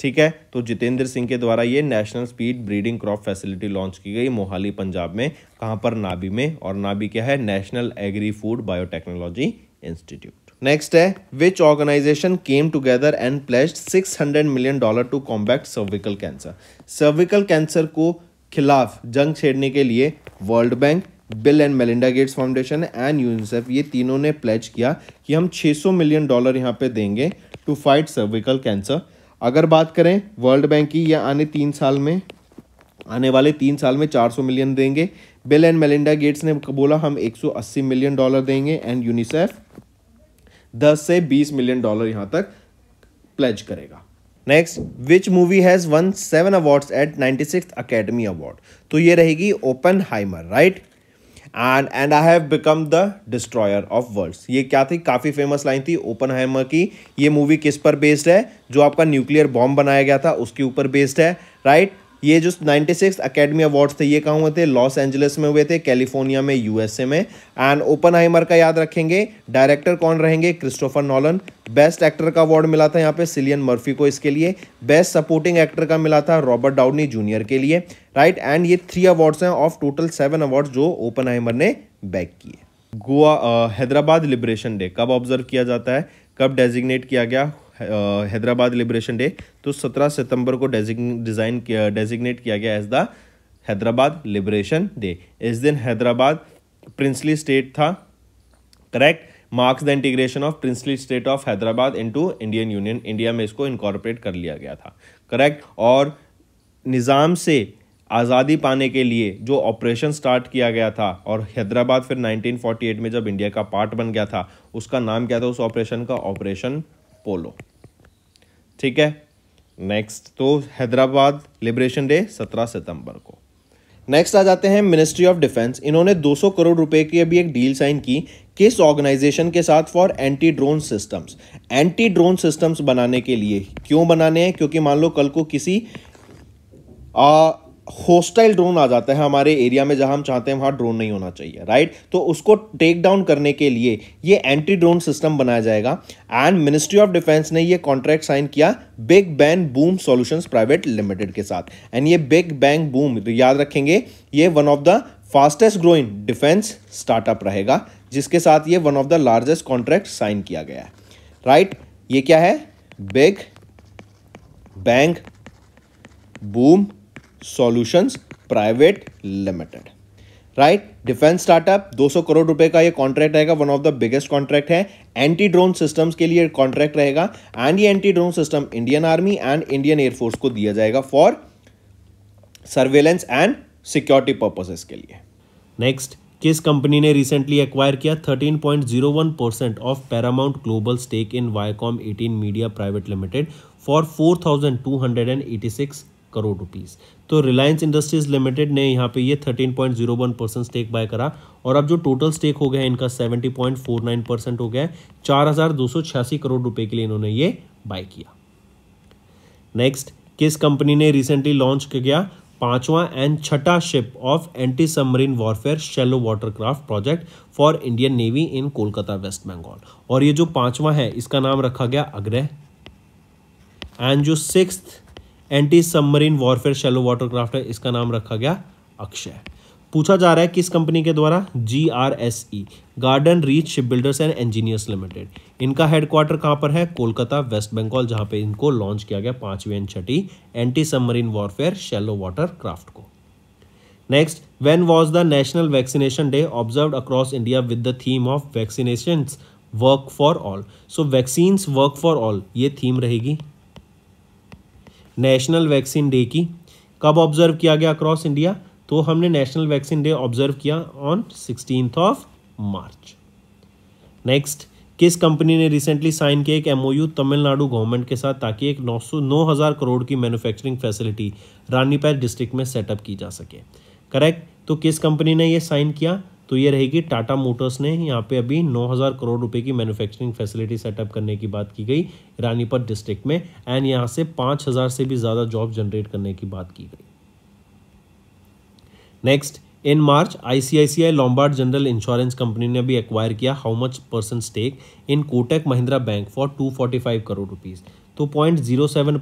Speaker 1: ठीक है तो जितेंद्र सिंह के द्वारा ये national speed breeding crop facility launch की गई मोहाली पंजाब में कहाँ पर नाबी में और नाबी क्या है national agri food biotechnology institute next है which organization came together and placed 600 million dollar to combat cervical cancer cervical cancer को खिलाफ जंग छेड़ने के लिए World Bank Bill and Melinda Gates Foundation and UNICEF ये तीनों ने प्लेज किया कि हम 600 मिलियन डॉलर यहाँ पे देंगे टू फाइट सर्विकल कैंसर अगर बात करें वर्ल्ड बैंक की यह आने तीन साल में आने वाले तीन साल में 400 मिलियन देंगे बिल एंड मेलिंडा गेट्स ने बोला हम 180 मिलियन डॉलर देंगे एंड यूनिसेफ 10 से 20 मिलियन डॉलर यहां तक प्लेज करेगा next which movie has won seven awards at ninety six academy award तो ये रहेगी Oppenheimer right and and I have become the destroyer of worlds ये क्या थी काफ़ी फेमस लाइन थी ओपन हैमर की ये मूवी किस पर बेस्ड है जो आपका न्यूक्लियर बॉम्ब बनाया गया था उसके ऊपर बेस्ड है राइट right? ये जो 96 सिक्स अकेडमी अवार्ड्स थे ये कहाँ हुए थे लॉस एंजलिस में हुए थे कैलिफोर्निया में यूएसए में एंड ओपन हाइमर का याद रखेंगे डायरेक्टर कौन रहेंगे क्रिस्टोफर नॉलन बेस्ट एक्टर का अवार्ड मिला था यहाँ पे सिलियन मर्फी को इसके लिए बेस्ट सपोर्टिंग एक्टर का मिला था रॉबर्ट डाउडनी जूनियर के लिए राइट एंड ये थ्री अवार्ड्स हैं ऑफ टोटल सेवन अवार्ड जो ओपन हाइमर ने बैक किए गोवा हैदराबाद लिबरेशन डे कब ऑब्जर्व किया जाता है कब डेजिग्नेट किया गया हैदराबाद लिबरेशन डे तो 17 सितंबर को डिज़ाइन किया डेजिग्नेट किया गया as the Hyderabad liberation day इस दिन हैदराबाद प्रिंसली स्टेट था correct marks the integration of princely state of Hyderabad into Indian union India में इसको इनकॉर्पोरेट कर लिया गया था करेक्ट और निज़ाम से आज़ादी पाने के लिए जो ऑपरेशन स्टार्ट किया गया था और हैदराबाद फिर 1948 में जब इंडिया का पार्ट बन गया था उसका नाम क्या था उस ऑपरेशन का ऑपरेशन पोलो ठीक है नेक्स्ट तो हैदराबाद लिबरेशन डे 17 सितंबर को नेक्स्ट आ जाते हैं मिनिस्ट्री ऑफ डिफेंस इन्होंने 200 करोड़ रुपए की अभी एक डील साइन की किस ऑर्गेनाइजेशन के साथ for anti drone systems anti drone systems बनाने के लिए क्यों बनाने हैं क्योंकि मान लो कल को किसी आ, होस्टाइल ड्रोन आ जाता है हमारे एरिया में जहां हम चाहते हैं वहां ड्रोन नहीं होना चाहिए राइट तो उसको टेक डाउन करने के लिए ये एंटी ड्रोन सिस्टम बनाया जाएगा एंड मिनिस्ट्री ऑफ डिफेंस ने ये कॉन्ट्रैक्ट साइन किया big bang boom solutions private limited के साथ एंड ये बिग बैंग बूम याद रखेंगे ये one of the fastest growing defence startup रहेगा जिसके साथ ये one of the largest contract sign किया गया है राइट right? ये क्या है big bang boom solutions private limited right defence startup 200 crore रुपए का ये कॉन्ट्रैक्ट रहेगा one of the biggest contract है एंटी ड्रोन सिस्टम्स के लिए कॉन्ट्रैक्ट रहेगा एंड ये anti drone system Indian army and Indian air force को दिया जाएगा for surveillance and security purposes के लिए नेक्स्ट किस कंपनी ने रिसेंटली एक्वायर किया 13.01 percent of Paramount Global stake in Viacom 18 media private limited for 4,286 crore rupees तो रिलायंस इंडस्ट्रीज लिमिटेड ने यहाँ पे ये 13.01 परसेंट स्टेक बाय करा और अब जो टोटल स्टेक हो गया है इनका 70.49 परसेंट हो गया है चार करोड़ रुपए के लिए इन्होंने ये बाय किया नेक्स्ट किस कंपनी ने रिसेंटली लॉन्च किया पांचवा एंड छठा ship of anti submarine warfare shallow watercraft project for Indian navy in Kolkata West Bengal और ये जो पांचवा है इसका नाम रखा गया अग्रह एंड जो sixth anti submarine warfare shallow watercraft है इसका नाम रखा गया अक्षय पूछा जा रहा है किस कंपनी के द्वारा G R S E garden reach ship builders and engineers limited इनका हेडक्वार्टर कहाँ पर है कोलकाता वेस्ट बंगाल जहाँ पे इनको लॉन्च किया गया पांचवें एंड छठी anti submarine warfare shallow water craft को next when was the national vaccination day observe across India with the theme of vaccination work for all so vaccines work for all ये थीम रहेगी national vaccine day की कब observe किया गया across India तो हमने नेशनल वैक्सीन डे ऑब्जर्व किया on sixteen of March next किस कंपनी ने रिसेंटली साइन किया एक एमओयू तमिलनाडु गवर्नमेंट के साथ ताकि एक नौ सौ नौ हज़ार करोड़ की मैन्युफैक्चरिंग फैसिलिटी रानीपैर डिस्ट्रिक्ट में सेटअप की जा सके करेक्ट तो किस कंपनी ने ये साइन किया तो ये रहेगी टाटा मोटर्स ने यहाँ पे अभी 9000 करोड़ रुपए की मैन्युफैक्चरिंग फैसिलिटी सेटअप करने की बात की गई रानीपत डिस्ट्रिक्ट में एंड यहाँ से 5000 से भी ज़्यादा जॉब जनरेट करने की बात की गई next in March ICICI Lombard general insurance company ने भी एक्वायर किया how much percent stake in Kotak Mahindra bank for two crore rupees तो पॉइंट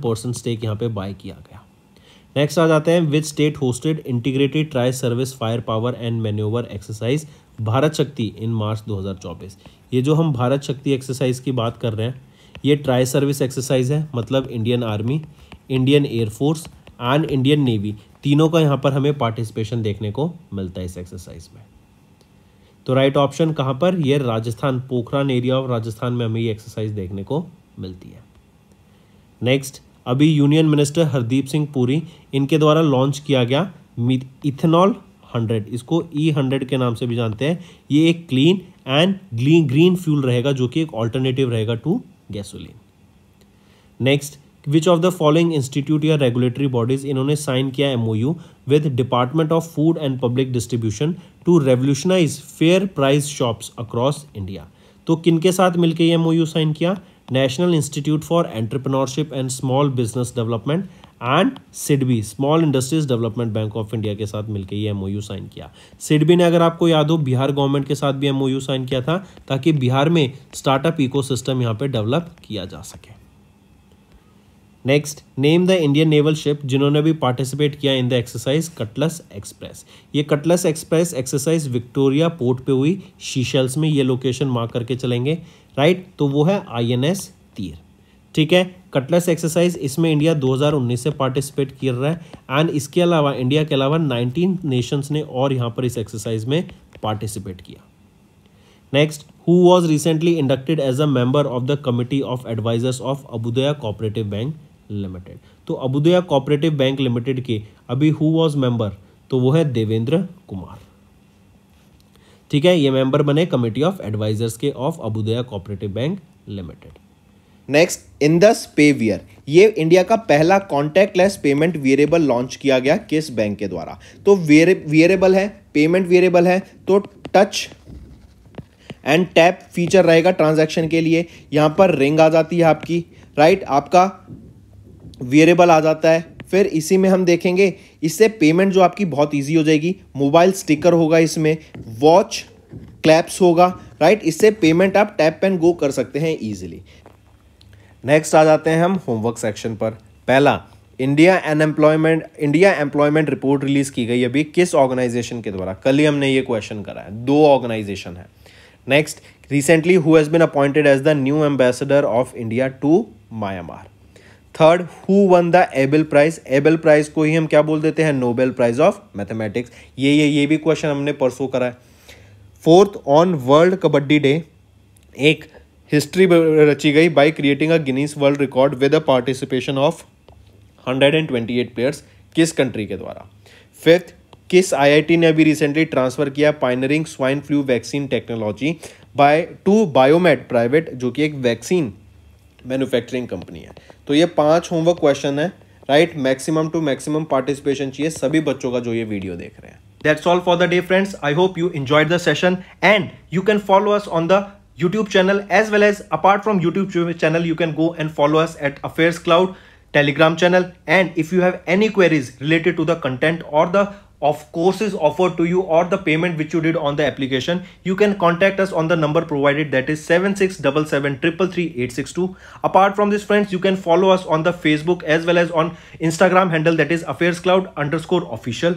Speaker 1: परसेंट स्टेक यहाँ पे बाय किया गया नेक्स्ट आ जाते हैं which state hosted integrated tri service fire power and manoeuvre exercise Bharat Shakti in मार्च 2024 ये जो हम भारत शक्ति एक्सरसाइज की बात कर रहे हैं ये ट्राई सर्विस एक्सरसाइज है मतलब Indian army Indian air force and Indian navy तीनों का यहाँ पर हमें पार्टिसिपेशन देखने को मिलता है इस एक्सरसाइज में तो राइट ऑप्शन कहाँ पर यह राजस्थान पोखरान एरिया ऑफ राजस्थान में हमें ये एक्सरसाइज देखने को मिलती है नेक्स्ट अभी यूनियन मिनिस्टर हरदीप सिंह पुरी इनके द्वारा लॉन्च किया गया इथेनॉल हंड्रेड इसको ई e हंड्रेड के नाम से भी जानते हैं ये एक क्लीन एंड ग्रीन फ्यूल रहेगा जो कि एक ऑल्टरनेटिव रहेगा to gasoline next which of the following institute या रेगुलेटरी बॉडीज इन्होंने साइन किया MoU with department of food and public distribution to revolutionise fair price shops across India तो किनके साथ मिलकर ये एमओयू साइन किया national institute for entrepreneurship and small business development and SIDBI small industries development bank of India के साथ मिलकर ये एमओयू साइन किया सिडबी ने अगर आपको याद हो बिहार गवर्नमेंट के साथ भी एमओयू साइन किया था ताकि बिहार में स्टार्टअप इकोसिस्टम यहाँ पे डेवलप किया जा सके next name the Indian naval ship जिन्होंने भी पार्टिसिपेट किया in the exercise Cutlass Express ये Cutlass Express exercise Victoria port पे हुई शीशल्स में ये लोकेशन मार्क करके चलेंगे राइट तो वो है आईएनएस तीर ठीक है कटलेस एक्सरसाइज इसमें इंडिया 2019 से पार्टिसिपेट कर रहा है एंड इसके अलावा इंडिया के अलावा 19 नेशंस ने और यहाँ पर इस एक्सरसाइज में पार्टिसिपेट किया next who was recently inducted as a member of the committee of advisors of Abhyudaya cooperative bank limited तो अबुदया कोऑपरेटिव बैंक लिमिटेड के अभी हु वॉज मेंबर तो वो है देवेंद्र कुमार ठीक है ये मेंबर बने कमेटी ऑफ एडवाइजर्स के of Abhyudaya cooperative bank limited next Indus PayWear ये इंडिया का पहला कॉन्टैक्टलेस पेमेंट वेरिएबल लॉन्च किया गया किस बैंक के द्वारा तो वेरिएबल है पेमेंट वेरिएबल है तो टच एंड टैप फीचर रहेगा ट्रांजैक्शन के लिए यहाँ पर रिंग आ जाती है आपकी राइट आपका वेरिएबल आ जाता है फिर इसी में हम देखेंगे इससे पेमेंट जो आपकी बहुत ईजी हो जाएगी मोबाइल स्टिकर होगा इसमें वॉच क्लैप्स होगा राइट इससे पेमेंट आप टैप एंड गो कर सकते हैं ईजिली नेक्स्ट आ जाते हैं हम होमवर्क सेक्शन पर पहला India unemployment India employment report release की गई अभी किस ऑर्गेनाइजेशन के द्वारा कल ही हमने ये क्वेश्चन करा है दो ऑर्गेनाइजेशन है next recently who has been appointed as the new ambassador of India to Myanmar third who won the Abel prize Abel prize को ही हम क्या बोल देते हैं नोबेल प्राइज ऑफ मैथमेटिक्स ये ये ये भी क्वेश्चन हमने परसों करा है fourth on world kabaddi day एक हिस्ट्री रची गई by creating a Guinness world record with a participation of 128 players किस कंट्री के द्वारा फिफ्थ किस आईआईटी ने अभी रिसेंटली ट्रांसफर किया pioneering swine flu vaccine technology by to Biomet private जो कि एक वैक्सीन मैन्युफैक्चरिंग कंपनी है तो ये पांच होमवर्क क्वेश्चन है right maximum to maximum participation चाहिए सभी बच्चों का जो ये वीडियो देख रहे हैं that's all for the day friends I hope you enjoy the session and you can follow us on the YouTube channel as well as apart from YouTube channel you can go and follow us at Affairs Cloud Telegram channel and if you have any queries related to the content और the of courses offered to you or the payment which you did on the application, you can contact us on the number provided that is 767733862. Apart from this friends, you can follow us on the Facebook as well as on Instagram handle that is Affairs Cloud underscore official.